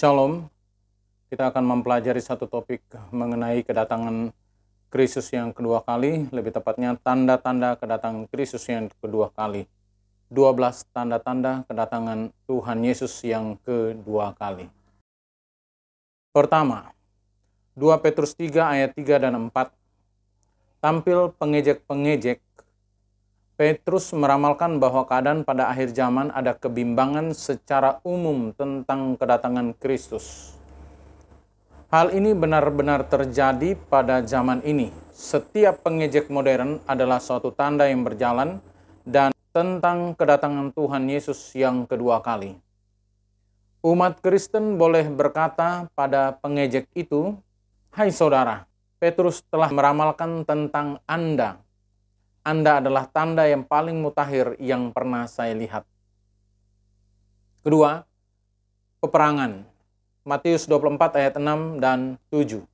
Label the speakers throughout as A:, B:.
A: Shalom. Kita akan mempelajari satu topik mengenai kedatangan Kristus yang kedua kali, lebih tepatnya tanda-tanda kedatangan Kristus yang kedua kali. 12 tanda-tanda kedatangan Tuhan Yesus yang kedua kali. Pertama, 2 Petrus 3 ayat 3 dan 4. Tampil pengejek-pengejek Petrus meramalkan bahwa keadaan pada akhir zaman ada kebimbangan secara umum tentang kedatangan Kristus. Hal ini benar-benar terjadi pada zaman ini. Setiap pengejek modern adalah suatu tanda yang berjalan dan tentang kedatangan Tuhan Yesus yang kedua kali. Umat Kristen boleh berkata pada pengejek itu, "Hai saudara, Petrus telah meramalkan tentang Anda anda adalah tanda yang paling mutakhir yang pernah saya lihat. Kedua, peperangan. Matius 24 ayat 6 dan 7.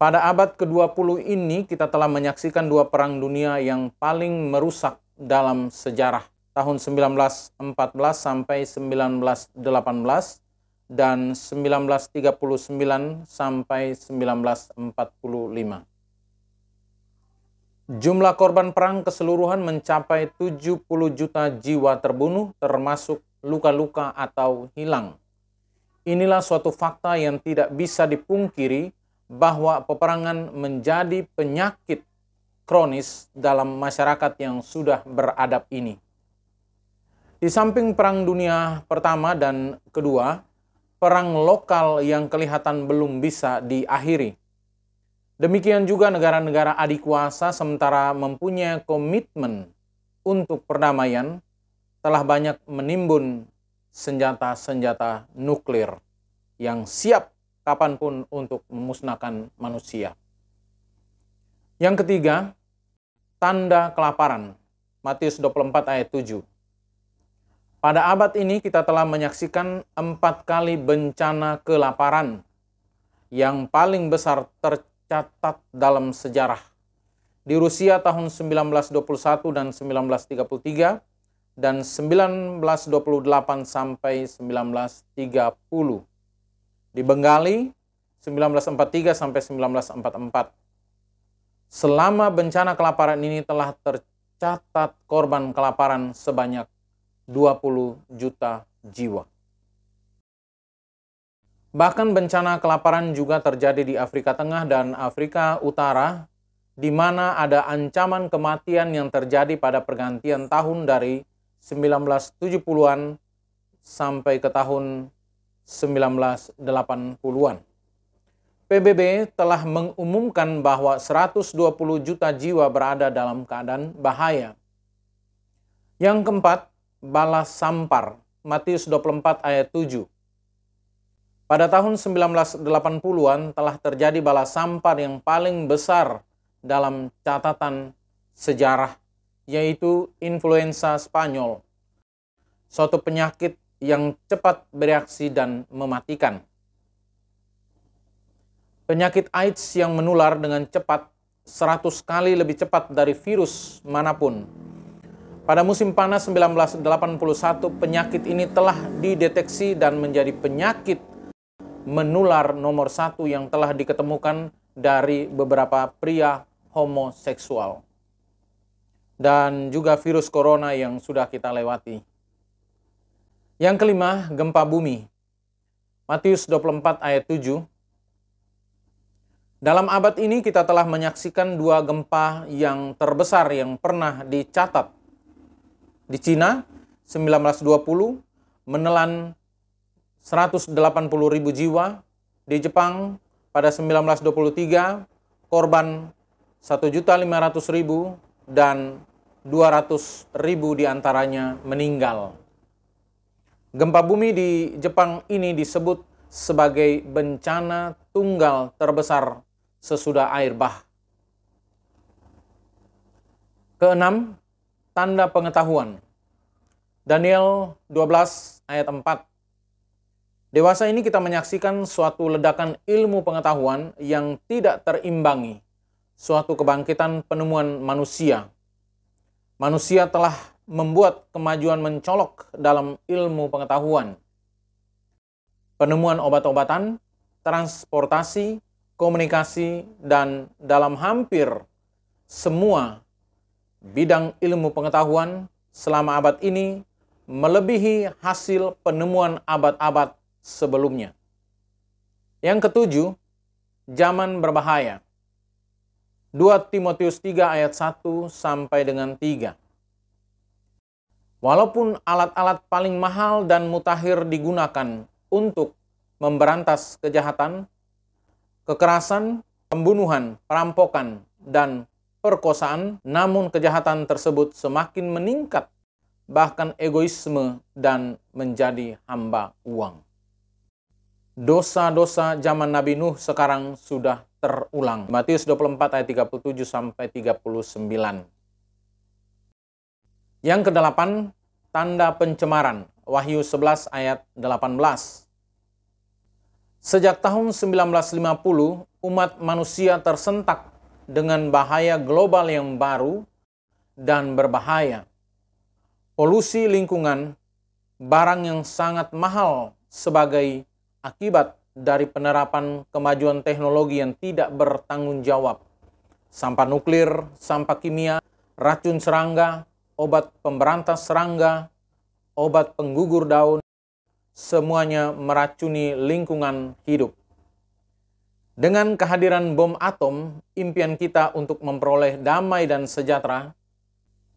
A: Pada abad ke-20 ini kita telah menyaksikan dua perang dunia yang paling merusak dalam sejarah tahun 1914 sampai 1918 dan 1939 sampai 1945. Jumlah korban perang keseluruhan mencapai 70 juta jiwa terbunuh termasuk luka-luka atau hilang. Inilah suatu fakta yang tidak bisa dipungkiri bahwa peperangan menjadi penyakit kronis dalam masyarakat yang sudah beradab ini. Di samping Perang Dunia Pertama dan Kedua, perang lokal yang kelihatan belum bisa diakhiri. Demikian juga negara-negara adikuasa sementara mempunyai komitmen untuk perdamaian telah banyak menimbun senjata-senjata nuklir yang siap kapanpun untuk memusnahkan manusia. Yang ketiga, tanda kelaparan. Matius 24 ayat 7. Pada abad ini kita telah menyaksikan empat kali bencana kelaparan yang paling besar ter tercatat dalam sejarah. Di Rusia tahun 1921 dan 1933 dan 1928 sampai 1930. Di Bengali 1943 sampai 1944. Selama bencana kelaparan ini telah tercatat korban kelaparan sebanyak 20 juta jiwa. Bahkan bencana kelaparan juga terjadi di Afrika Tengah dan Afrika Utara, di mana ada ancaman kematian yang terjadi pada pergantian tahun dari 1970-an sampai ke tahun 1980-an. PBB telah mengumumkan bahwa 120 juta jiwa berada dalam keadaan bahaya. Yang keempat, balas sampar. Matius 24 ayat 7 pada tahun 1980-an telah terjadi bala sampar yang paling besar dalam catatan sejarah, yaitu influenza Spanyol, suatu penyakit yang cepat bereaksi dan mematikan. Penyakit AIDS yang menular dengan cepat 100 kali lebih cepat dari virus manapun. Pada musim panas 1981, penyakit ini telah dideteksi dan menjadi penyakit menular nomor satu yang telah diketemukan dari beberapa pria homoseksual. Dan juga virus corona yang sudah kita lewati. Yang kelima, gempa bumi. Matius 24 ayat 7. Dalam abad ini kita telah menyaksikan dua gempa yang terbesar yang pernah dicatat. Di Cina 1920 menelan 180 ribu jiwa. Di Jepang pada 1923 korban 1.500.000 dan 200.000 diantaranya meninggal. Gempa bumi di Jepang ini disebut sebagai bencana tunggal terbesar sesudah air bah. Keenam, tanda pengetahuan. Daniel 12 ayat 4 Dewasa ini kita menyaksikan suatu ledakan ilmu pengetahuan yang tidak terimbangi, suatu kebangkitan penemuan manusia. Manusia telah membuat kemajuan mencolok dalam ilmu pengetahuan. Penemuan obat-obatan, transportasi, komunikasi, dan dalam hampir semua bidang ilmu pengetahuan selama abad ini melebihi hasil penemuan abad-abad sebelumnya. Yang ketujuh, zaman berbahaya. 2 Timotius 3 ayat 1 sampai dengan 3. Walaupun alat-alat paling mahal dan mutakhir digunakan untuk memberantas kejahatan, kekerasan, pembunuhan, perampokan, dan perkosaan, namun kejahatan tersebut semakin meningkat, bahkan egoisme dan menjadi hamba uang dosa-dosa zaman Nabi Nuh sekarang sudah terulang. Matius 24 ayat 37 sampai 39. Yang kedelapan, tanda pencemaran. Wahyu 11 ayat 18. Sejak tahun 1950, umat manusia tersentak dengan bahaya global yang baru dan berbahaya. Polusi lingkungan, barang yang sangat mahal sebagai akibat dari penerapan kemajuan teknologi yang tidak bertanggung jawab. Sampah nuklir, sampah kimia, racun serangga, obat pemberantas serangga, obat penggugur daun, semuanya meracuni lingkungan hidup. Dengan kehadiran bom atom, impian kita untuk memperoleh damai dan sejahtera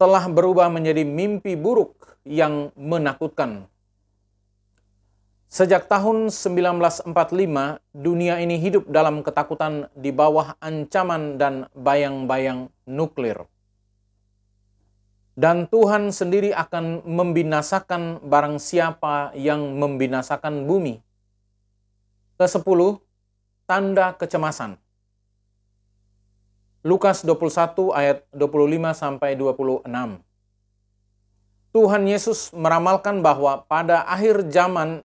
A: telah berubah menjadi mimpi buruk yang menakutkan. Sejak tahun 1945, dunia ini hidup dalam ketakutan di bawah ancaman dan bayang-bayang nuklir. Dan Tuhan sendiri akan membinasakan barang siapa yang membinasakan bumi. Ke-10 tanda kecemasan. Lukas 21 ayat 25 sampai 26. Tuhan Yesus meramalkan bahwa pada akhir zaman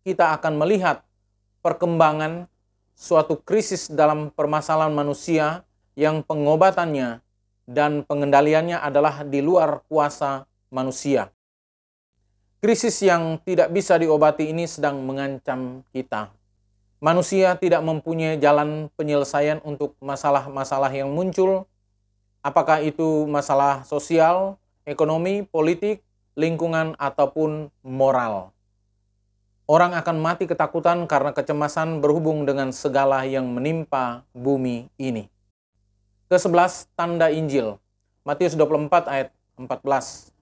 A: kita akan melihat perkembangan suatu krisis dalam permasalahan manusia yang pengobatannya dan pengendaliannya adalah di luar kuasa manusia. Krisis yang tidak bisa diobati ini sedang mengancam kita. Manusia tidak mempunyai jalan penyelesaian untuk masalah-masalah yang muncul, apakah itu masalah sosial, ekonomi, politik, lingkungan, ataupun moral. Orang akan mati ketakutan karena kecemasan berhubung dengan segala yang menimpa bumi ini. Kesebelas, tanda Injil. Matius 24 ayat 14.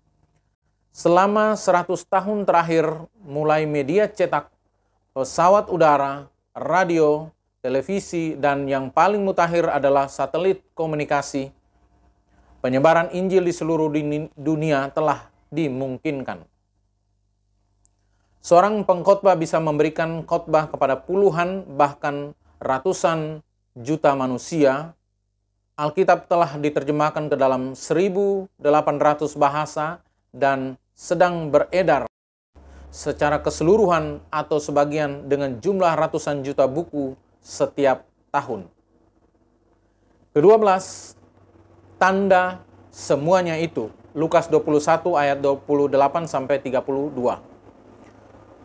A: Selama 100 tahun terakhir, mulai media cetak, pesawat udara, radio, televisi, dan yang paling mutakhir adalah satelit komunikasi, penyebaran Injil di seluruh dunia telah dimungkinkan. Seorang pengkhotbah bisa memberikan khotbah kepada puluhan bahkan ratusan juta manusia. Alkitab telah diterjemahkan ke dalam 1800 bahasa dan sedang beredar secara keseluruhan atau sebagian dengan jumlah ratusan juta buku setiap tahun. Kedua belas, tanda semuanya itu. Lukas 21 ayat 28 sampai 32.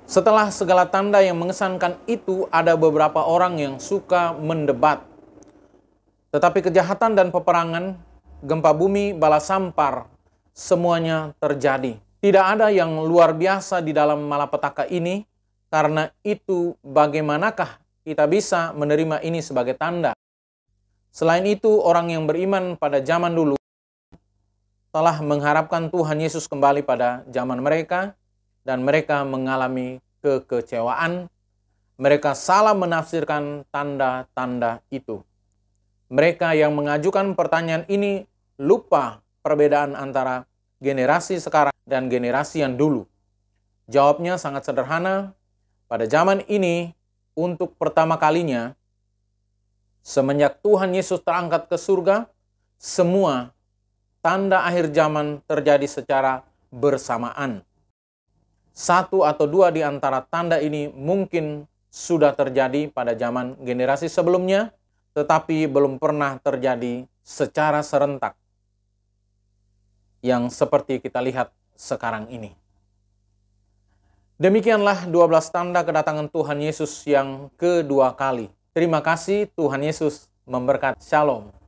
A: Setelah segala tanda yang mengesankan itu, ada beberapa orang yang suka mendebat. Tetapi kejahatan dan peperangan, gempa bumi, bala sampar, semuanya terjadi. Tidak ada yang luar biasa di dalam malapetaka ini, karena itu bagaimanakah kita bisa menerima ini sebagai tanda. Selain itu, orang yang beriman pada zaman dulu telah mengharapkan Tuhan Yesus kembali pada zaman mereka, dan mereka mengalami kekecewaan. Mereka salah menafsirkan tanda-tanda itu. Mereka yang mengajukan pertanyaan ini lupa perbedaan antara generasi sekarang dan generasi yang dulu. Jawabnya sangat sederhana. Pada zaman ini, untuk pertama kalinya, semenjak Tuhan Yesus terangkat ke surga, semua tanda akhir zaman terjadi secara bersamaan satu atau dua di antara tanda ini mungkin sudah terjadi pada zaman generasi sebelumnya, tetapi belum pernah terjadi secara serentak yang seperti kita lihat sekarang ini. Demikianlah 12 tanda kedatangan Tuhan Yesus yang kedua kali. Terima kasih Tuhan Yesus memberkat. Shalom.